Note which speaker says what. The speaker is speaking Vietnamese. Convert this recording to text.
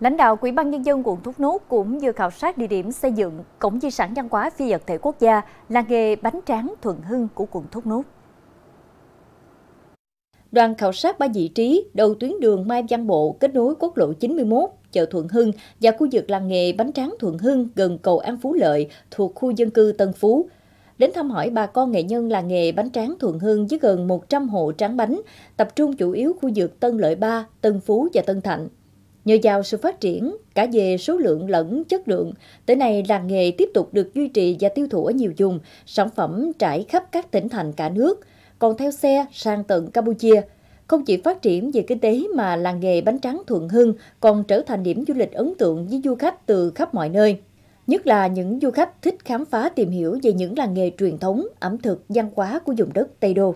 Speaker 1: Lãnh đạo Quỹ ban Nhân dân quận Thốt Nốt cũng vừa khảo sát địa điểm xây dựng Cổng di sản văn hóa phi vật thể quốc gia làng nghề bánh tráng Thuận Hưng của quận Thốt Nốt. Đoàn khảo sát ba vị trí đầu tuyến đường Mai Văn Bộ kết nối quốc lộ 91, chợ Thuận Hưng và khu vực làng nghề bánh tráng Thuận Hưng gần cầu An Phú Lợi thuộc khu dân cư Tân Phú. Đến thăm hỏi bà con nghệ nhân làng nghề bánh tráng Thuận Hưng với gần 100 hộ tráng bánh, tập trung chủ yếu khu vực Tân Lợi 3, Tân Phú và Tân Thạnh. Nhờ vào sự phát triển, cả về số lượng lẫn chất lượng, tới nay làng nghề tiếp tục được duy trì và tiêu thụ ở nhiều vùng, sản phẩm trải khắp các tỉnh thành cả nước, còn theo xe sang tận Campuchia. Không chỉ phát triển về kinh tế mà làng nghề bánh tráng Thuận Hưng còn trở thành điểm du lịch ấn tượng với du khách từ khắp mọi nơi. Nhất là những du khách thích khám phá tìm hiểu về những làng nghề truyền thống, ẩm thực, văn hóa của vùng đất Tây Đô.